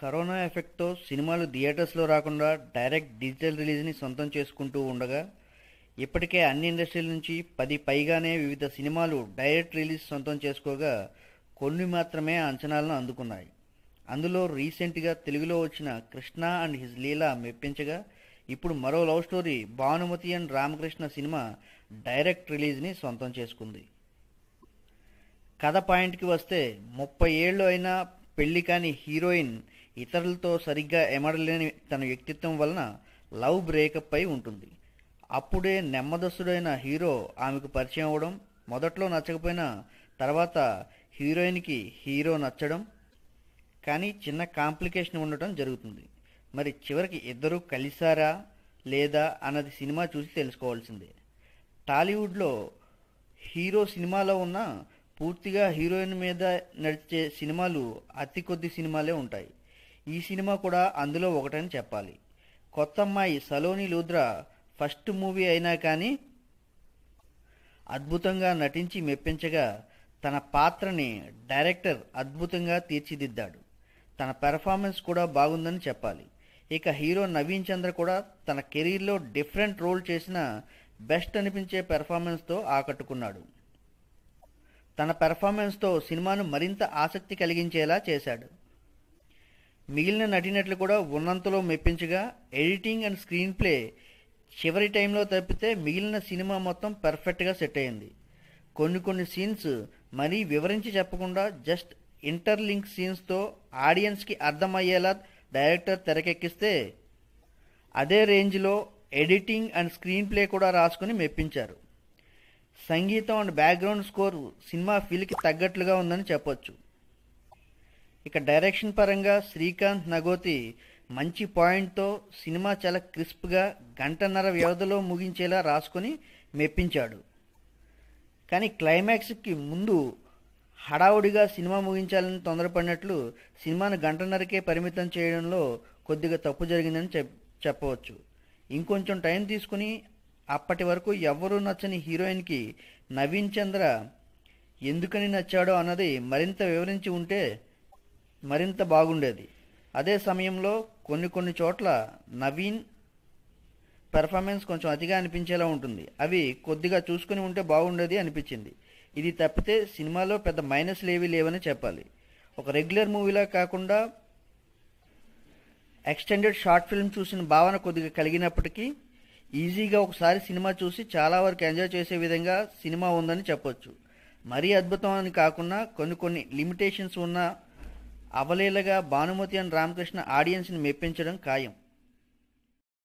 corona ఎఫెక్ట్తో సినిమాలు థియేటర్స్లో రాకుండా డైరెక్ట్ డిజిటల్ రిలీజ్ని సొంతం చేసుకుంటూ ఉండగా ఇప్పటికే అన్ని ఇండస్ట్రీల నుంచి పది పైగానే వివిధ సినిమాలు డైరెక్ట్ రిలీజ్ సొంతం చేసుకోగా కొన్ని మాత్రమే అంచనాలను అందుకున్నాయి అందులో రీసెంట్గా తెలుగులో వచ్చిన కృష్ణ అండ్ హిజ్ లీలా మెప్పించగా ఇప్పుడు మరో love story Bhanumathi and Ramakrishna cinema direct రిలీజ్ని సొంతం చేసుకుంది కథ పాయింట్కి వస్తే ముప్పై ఏళ్ళు అయినా పెళ్లి కాని హీరోయిన్ ఇతరులతో సరిగ్గా ఎమడలేని తన వ్యక్తిత్వం వలన లవ్ బ్రేకప్ అయి ఉంటుంది అప్పుడే నెమ్మదస్తుడైన హీరో ఆమెకు పరిచయం అవ్వడం మొదట్లో నచ్చకపోయినా తర్వాత హీరోయిన్కి హీరో నచ్చడం కానీ చిన్న కాంప్లికేషన్ ఉండటం జరుగుతుంది మరి చివరికి ఇద్దరూ కలిశారా లేదా అన్నది సినిమా చూసి తెలుసుకోవాల్సిందే టాలీవుడ్లో హీరో సినిమాలో ఉన్న పూర్తిగా హీరోయిన్ మీద నడిచే సినిమాలు అతి కొద్ది సినిమాలే ఉంటాయి ఈ సినిమా కూడా అందులో ఒకటని చెప్పాలి కొత్త అమ్మాయి సలోని లూద్రా ఫస్ట్ మూవీ అయినా కానీ అద్భుతంగా నటించి మెప్పించగా తన పాత్రని డైరెక్టర్ అద్భుతంగా తీర్చిదిద్దాడు తన పెర్ఫార్మెన్స్ కూడా బాగుందని చెప్పాలి ఇక హీరో నవీన్ చంద్ర కూడా తన కెరీర్లో డిఫరెంట్ రోల్ చేసిన బెస్ట్ అనిపించే పెర్ఫార్మెన్స్తో ఆకట్టుకున్నాడు తన పెర్ఫార్మెన్స్తో సినిమాను మరింత ఆసక్తి కలిగించేలా చేశాడు మిగిలిన నటినట్లు కూడా ఉన్నంతలో మెప్పించగా ఎడిటింగ్ అండ్ స్క్రీన్ ప్లే చివరి టైంలో తప్పితే మిగిలిన సినిమా మొత్తం పర్ఫెక్ట్గా సెట్ అయింది కొన్ని కొన్ని సీన్స్ మరీ వివరించి చెప్పకుండా జస్ట్ ఇంటర్లింక్ సీన్స్తో ఆడియన్స్కి అర్థమయ్యేలా డైరెక్టర్ తెరకెక్కిస్తే అదే రేంజ్లో ఎడిటింగ్ అండ్ స్క్రీన్ ప్లే కూడా రాసుకుని మెప్పించారు సంగీతం అండ్ బ్యాక్గ్రౌండ్ స్కోర్ సినిమా ఫీల్కి తగ్గట్లుగా ఉందని చెప్పొచ్చు ఇక డైరెక్షన్ పరంగా శ్రీకాంత్ నగోతి మంచి పాయింట్తో సినిమా చాలా క్రిస్ప్గా గంటన్నర వ్యవధిలో ముగించేలా రాసుకొని మెప్పించాడు కానీ క్లైమాక్స్కి ముందు హడావుడిగా సినిమా ముగించాలని తొందరపడినట్లు సినిమాను గంటన్నరకే పరిమితం చేయడంలో కొద్దిగా తప్పు జరిగిందని చెప్పవచ్చు ఇంకొంచెం టైం తీసుకుని అప్పటి వరకు ఎవరూ నచ్చని హీరోయిన్కి నవీన్ చంద్ర ఎందుకని నచ్చాడో అన్నది మరింత వివరించి ఉంటే మరింత బాగుండేది అదే సమయంలో కొన్ని కొన్ని చోట్ల నవీన్ పెర్ఫార్మెన్స్ కొంచెం అతిగా అనిపించేలా ఉంటుంది అవి కొద్దిగా చూసుకుని ఉంటే బాగుండేది అనిపించింది ఇది తప్పితే సినిమాలో పెద్ద మైనస్లు లేవీ లేవని చెప్పాలి ఒక రెగ్యులర్ మూవీలా కాకుండా ఎక్స్టెండెడ్ షార్ట్ ఫిల్మ్ చూసిన భావన కొద్దిగా కలిగినప్పటికీ ఈజీగా ఒకసారి సినిమా చూసి చాలా వరకు ఎంజాయ్ చేసే విధంగా సినిమా ఉందని చెప్పొచ్చు మరీ అద్భుతం అని కాకుండా కొన్ని కొన్ని లిమిటేషన్స్ ఉన్న అవలీలగా భానుమతి అండ్ రామకృష్ణ ఆడియన్స్ని మెప్పించడం ఖాయం